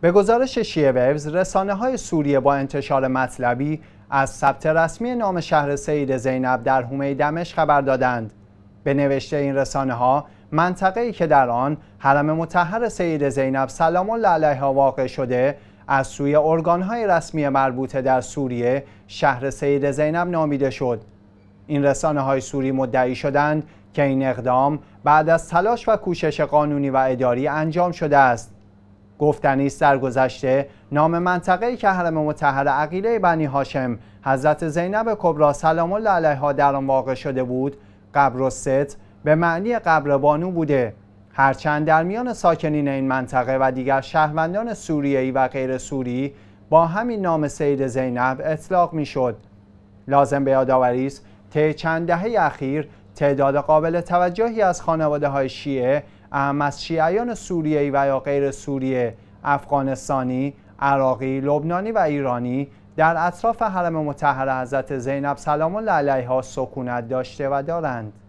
به گزارش شیه ویوز رسانه های سوریه با انتشار مطلبی از ثبت رسمی نام شهر سید زینب در حومه دمشق خبر دادند به نوشته این رسانه ها منطقه ای که در آن حرم متحر سید زینب سلام الله علیها واقع شده از سوی ارگان های رسمی مربوطه در سوریه شهر سید زینب نامیده شد این رسانه های سوری مدعی شدند که این اقدام بعد از تلاش و کوشش قانونی و اداری انجام شده است گفتنی است در گذشته نام منطقه که حرم متحر عقیله بنی هاشم حضرت زینب کبرا سلام الله علیها در آن واقع شده بود قبر ست به معنی قبر بانو بوده هرچند در میان ساکنین این منطقه و دیگر شهروندان سوریه‌ای و غیر سوری با همین نام سید زینب اطلاق میشد لازم به یادآوری است طی چند دهه اخیر تعداد قابل توجهی از خانواده های شیعه اهم از شیعیان سوریه‌ای و یا غیر سوریه افغانستانی عراقی لبنانی و ایرانی در اطراف حرم مطهر حضرت زینب سلام الله علیها سکونت داشته و دارند